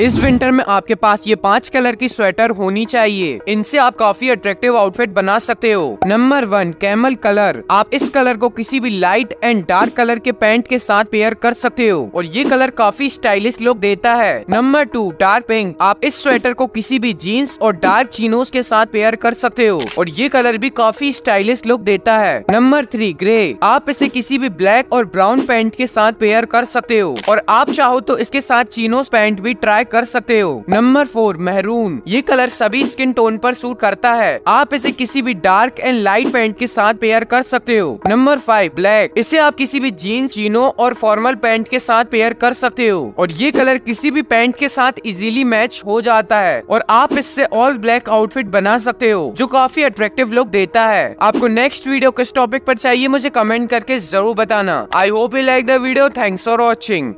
इस विंटर में आपके पास ये पांच कलर की स्वेटर होनी चाहिए इनसे आप काफी अट्रैक्टिव आउटफिट बना सकते हो नंबर वन कैमल कलर आप इस कलर को किसी भी लाइट एंड डार्क कलर के पैंट के साथ पेयर कर सकते हो और ये कलर काफी स्टाइलिश लुक देता है नंबर टू डार्क पिंक आप इस स्वेटर को किसी भी जीन्स और डार्क चीनोज के साथ पेयर कर सकते हो और ये कलर भी काफी स्टाइलिश लुक देता है नंबर थ्री ग्रे आप इसे किसी भी ब्लैक और ब्राउन पैंट के साथ पेयर कर सकते हो और आप चाहो तो इसके साथ चीनोज पैंट भी ट्राई कर सकते हो नंबर फोर मेहरून ये कलर सभी स्किन टोन पर सूट करता है आप इसे किसी भी डार्क एंड लाइट पैंट के साथ पेयर कर सकते हो नंबर फाइव ब्लैक इसे आप किसी भी जीन्स जीनो और फॉर्मल पैंट के साथ पेयर कर सकते हो और ये कलर किसी भी पैंट के साथ इजीली मैच हो जाता है और आप इससे ऑल ब्लैक आउटफिट बना सकते हो जो काफी अट्रैक्टिव लुक देता है आपको नेक्स्ट वीडियो किस टॉपिक पर चाहिए मुझे कमेंट करके जरूर बताना I hope you like the video thanks for watching